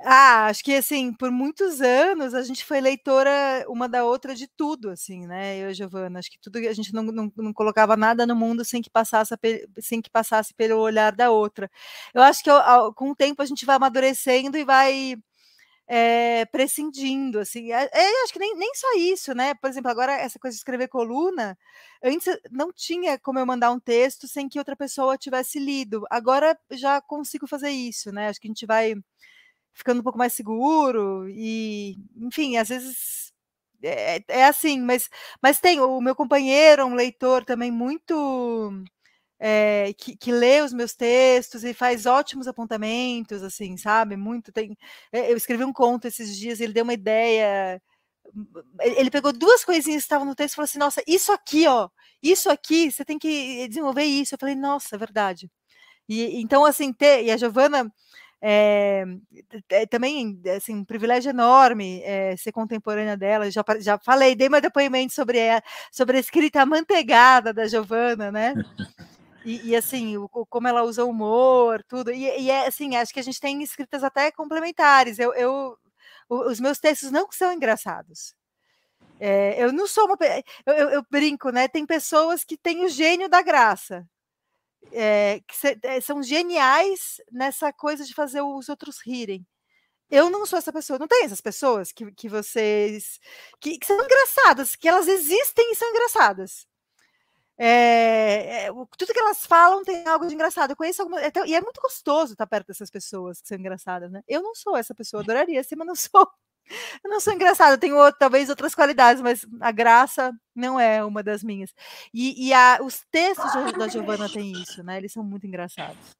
Ah, acho que assim, por muitos anos a gente foi leitora uma da outra de tudo, assim, né? Eu, Giovana, acho que tudo a gente não, não, não colocava nada no mundo sem que passasse sem que passasse pelo olhar da outra. Eu acho que com o tempo a gente vai amadurecendo e vai é, prescindindo, assim. É, é acho que nem, nem só isso, né? Por exemplo, agora essa coisa de escrever coluna, antes não tinha como eu mandar um texto sem que outra pessoa tivesse lido. Agora já consigo fazer isso, né? Acho que a gente vai ficando um pouco mais seguro e, enfim, às vezes é, é, é assim, mas, mas tem o meu companheiro, um leitor também muito é, que, que, lê os meus textos e faz ótimos apontamentos, assim, sabe? Muito tem. Eh, eu escrevi um conto esses dias, ele deu uma ideia. Hum, ele pegou duas coisinhas que estavam no texto e falou assim: Nossa, isso aqui, ó, isso aqui, você tem que desenvolver isso. Eu falei: Nossa, é verdade. E então assim, ter, e a Giovana é, é, também assim, um privilégio enorme é, ser contemporânea dela. Já, já falei, dei meu depoimento sobre a, sobre a escrita amanteigada da Giovana, né? E, e assim, o, como ela usa o humor, tudo. E, e é, assim, acho que a gente tem escritas até complementares. Eu, eu, os meus textos não são engraçados. Eh, eu não sou uma. Eu, eu, eu brinco, né? Tem pessoas que têm o gênio da graça é, que é, são geniais nessa coisa de fazer os outros rirem. Eu não sou essa pessoa. Não tem essas pessoas que, que vocês. Que, que são engraçadas, que elas existem e são engraçadas. É, tudo que elas falam tem algo de engraçado. Eu conheço algumas, até, então, e é muito gostoso estar perto dessas pessoas que são engraçadas, né? Eu não sou essa pessoa, adoraria ser, mas não sou. Eu não sou engraçada, tenho talvez outras qualidades, mas a graça não é uma das minhas. E, e a, os textos da Giovana têm isso, né? Eles são muito engraçados.